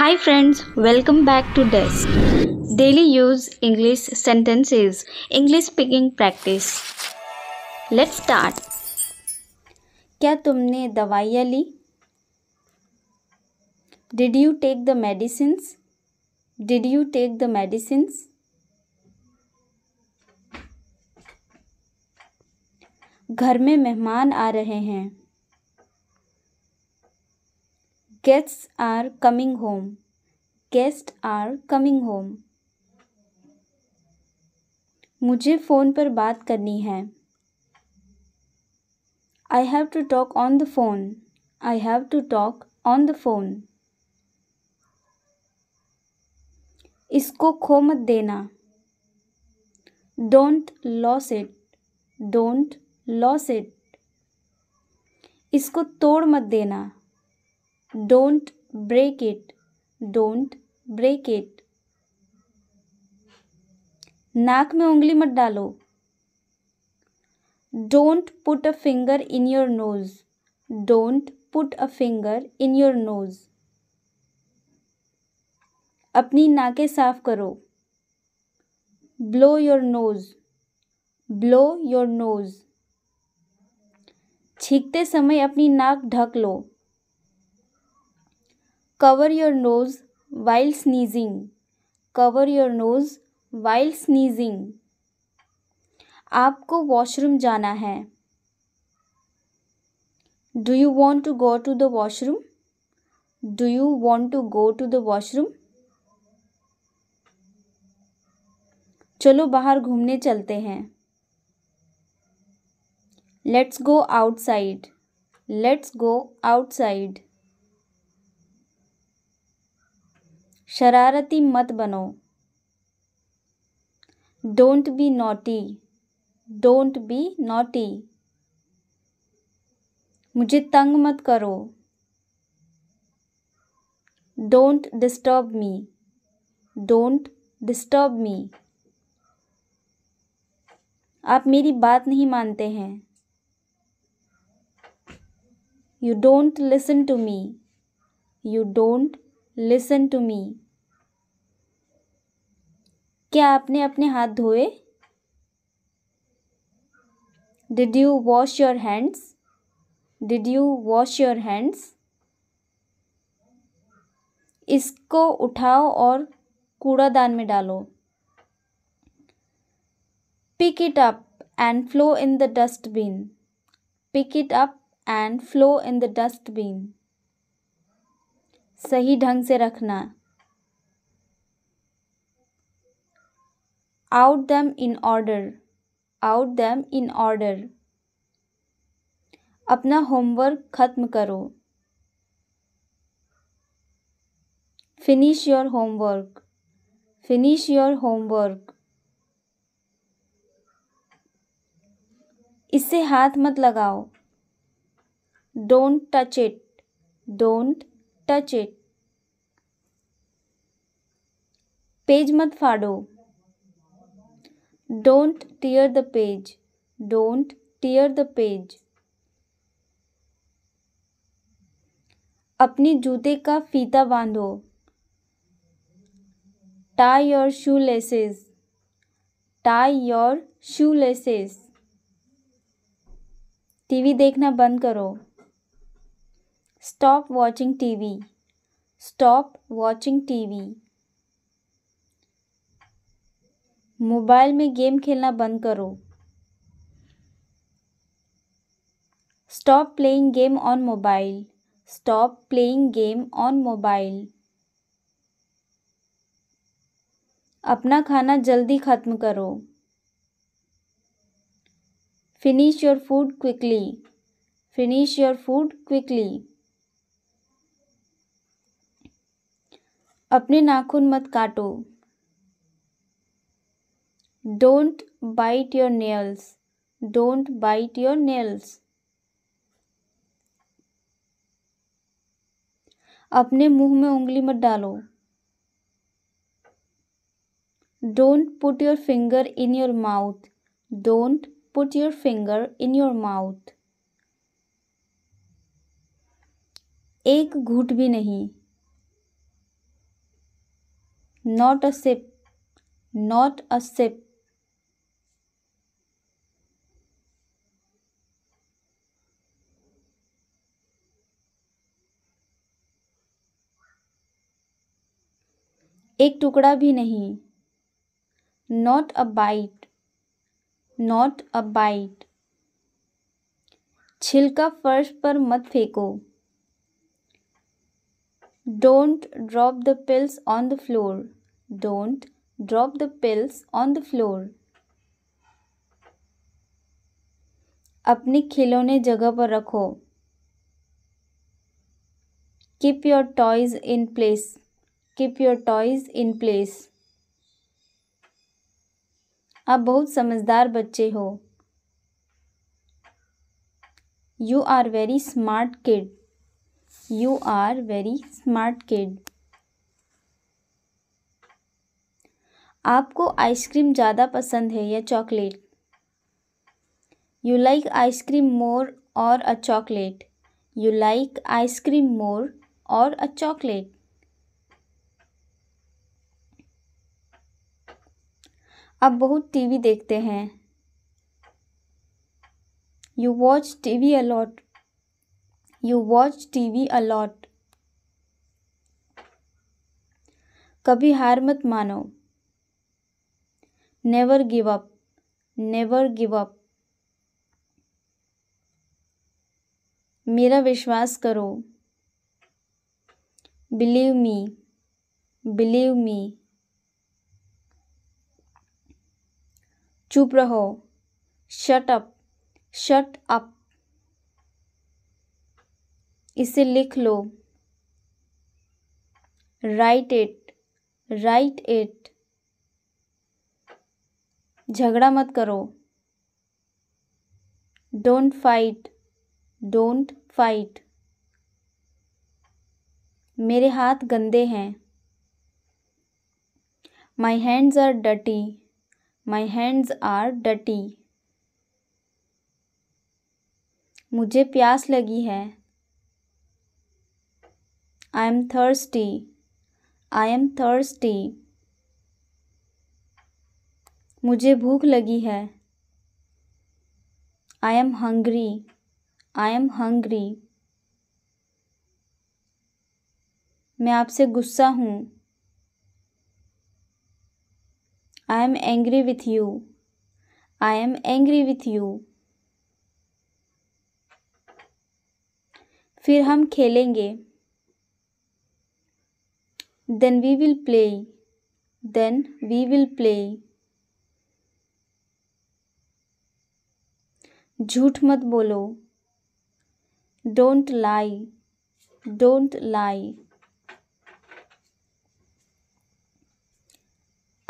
Hi friends, welcome back to Desk. Daily use English sentences, English speaking practice. Let's start. क्या तुमने दवाइयाँ ली Did you take the medicines? Did you take the medicines? घर में मेहमान आ रहे हैं guests are coming home guest are coming home मुझे फ़ोन पर बात करनी है I have to talk on the phone I have to talk on the phone इसको खो मत देना don't lose it don't lose it इसको तोड़ मत देना don't break it don't break it नाक में उंगली मत डालो don't put a finger in your nose don't put a finger in your knows अपनी नाके साफ करो blow your nose blow your nose छींकते समय अपनी नाक ढक लो cover your nose while sneezing cover your nose while sneezing आपको वॉशरूम जाना है do you want to go to the washroom do you want to go to the washroom चलो बाहर घूमने चलते हैं let's go outside let's go outside शरारती मत बनो don't be naughty don't be naughty मुझे तंग मत करो don't disturb me don't disturb me आप मेरी बात नहीं मानते हैं you don't listen to me you don't listen to me क्या आपने अपने हाथ धोए did you wash your hands did you wash your hands इसको उठाओ और कूड़ादान में डालो pick it up and throw in the dustbin pick it up and throw in the dustbin सही ढंग से रखना put them in order put them in order अपना होमवर्क ख़त्म करो finish your homework finish your homework इससे हाथ मत लगाओ don't touch it don't touch it page मत फाड़ो don't tear the page don't tear the page अपने जूते का फीता बांधो tie your shoe laces tie your shoe laces TV देखना बंद करो stop watching tv stop watching tv mobile में गेम खेलना बंद करो stop playing game on mobile stop playing game on mobile अपना खाना जल्दी ख़त्म करो finish your food quickly finish your food quickly अपने नाखून मत काटो don't bite your nails don't bite your nails अपने मुंह में उंगली मत डालो don't put your finger in your mouth don't put your finger in your mouth एक घूट भी नहीं not a sip not a sip एक टुकड़ा भी नहीं not a bite not a bite छिलका फर्श पर मत फेंको don't drop the peels on the floor don't drop the peels on the floor अपने खिलौने जगह पर रखो keep your toys in place keep your toys in place आप बहुत समझदार बच्चे हो you are very smart kid you are very smart kid आपको आइसक्रीम ज़्यादा पसंद है या chocolate you like ice cream more or a chocolate you like ice cream more or a chocolate आप बहुत टीवी देखते हैं you watch TV a lot you watch TV a lot कभी हार मत मानो never give up never give up मेरा विश्वास करो बिलीव मी बिलीव मी चुप रहो शट अप शट अप इसे लिख लो राइट इट राइट इट झगड़ा मत करो डोंट फाइट डोंट फाइट मेरे हाथ गंदे हैं my hands are डटी my hands are डटी मुझे प्यास लगी है I am thirsty I am thirsty मुझे भूख लगी है I am hungry I am hungry मैं आपसे गुस्सा हूँ I am angry with you I am angry with you फिर हम खेलेंगे then we will play then we will play झूठ मत बोलो डोंट लाई डोंट लाई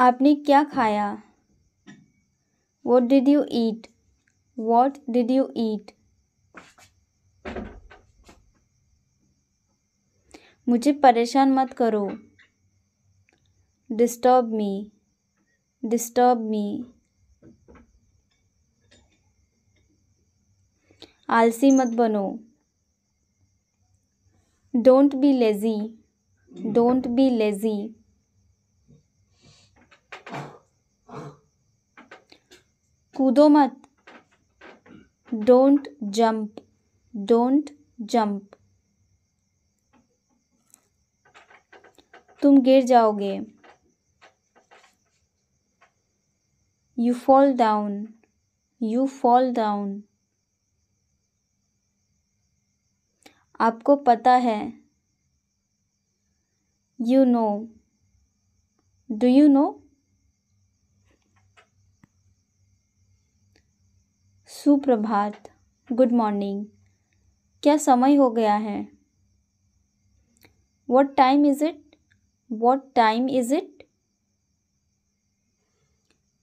आपने क्या खाया what did you eat what did you eat मुझे परेशान मत करो डिस्टर्ब मी डिस्टर्ब मी आलसी मत बनो don't be lazy don't be lazy कूदो मत डोंट जंप डोंट जंप तुम गिर जाओगे you fall down you fall down आपको पता है you know do you know सुप्रभात गुड मॉर्निंग क्या समय हो गया है what time is it what time is it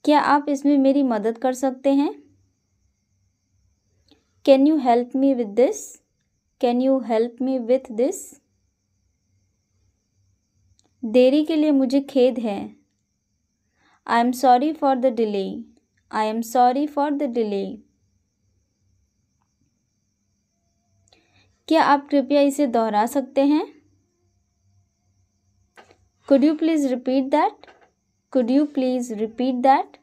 क्या आप इसमें मेरी मदद कर सकते हैं can you help me with this can you help me with this देरी के लिए मुझे खेद है I am sorry for the delay I am sorry for the delay क्या आप कृपया इसे दोहरा सकते हैं could you please repeat that could you please repeat that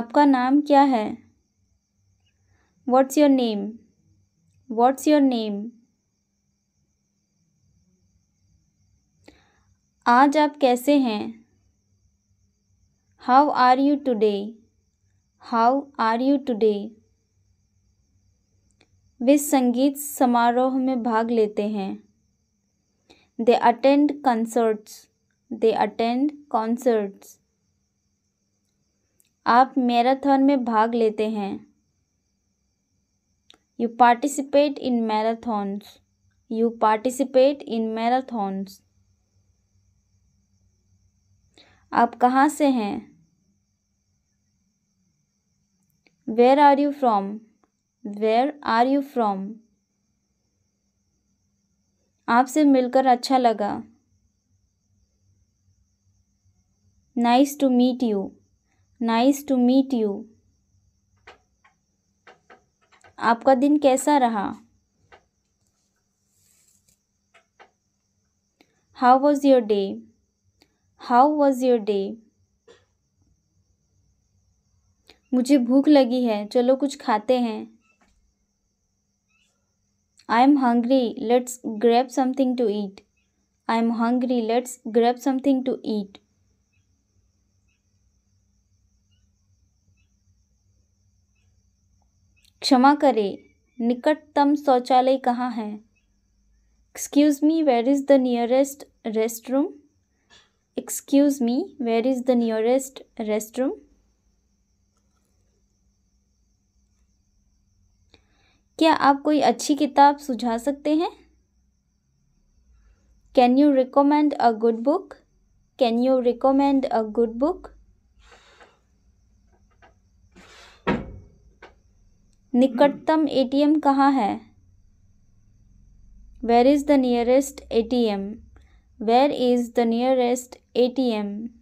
आपका नाम क्या है what's your name what's your name आज आप कैसे हैं how are you today how are you today वे संगीत समारोह में भाग लेते हैं they attend concerts they attend concerts आप मैराथन में भाग लेते हैं you participate in marathons you participate in marathons आप कहाँ से हैं where are you from where are you from आपसे मिलकर अच्छा लगा nice to meet you nice to meet you आपका दिन कैसा रहा how was your day how was your day मुझे भूख लगी है चलो कुछ खाते हैं I am hungry let's grab something to eat I am hungry let's grab something to eat क्षमा करें निकटतम शौचालय कहाँ है excuse me where is the nearest rest room excuse me where is the nearest rest room क्या आप कोई अच्छी किताब सुझा सकते हैं can you recommend a good book can you recommend a good book निकटतम एटीएम कहाँ है where is the nearest ATM where is the nearest ATM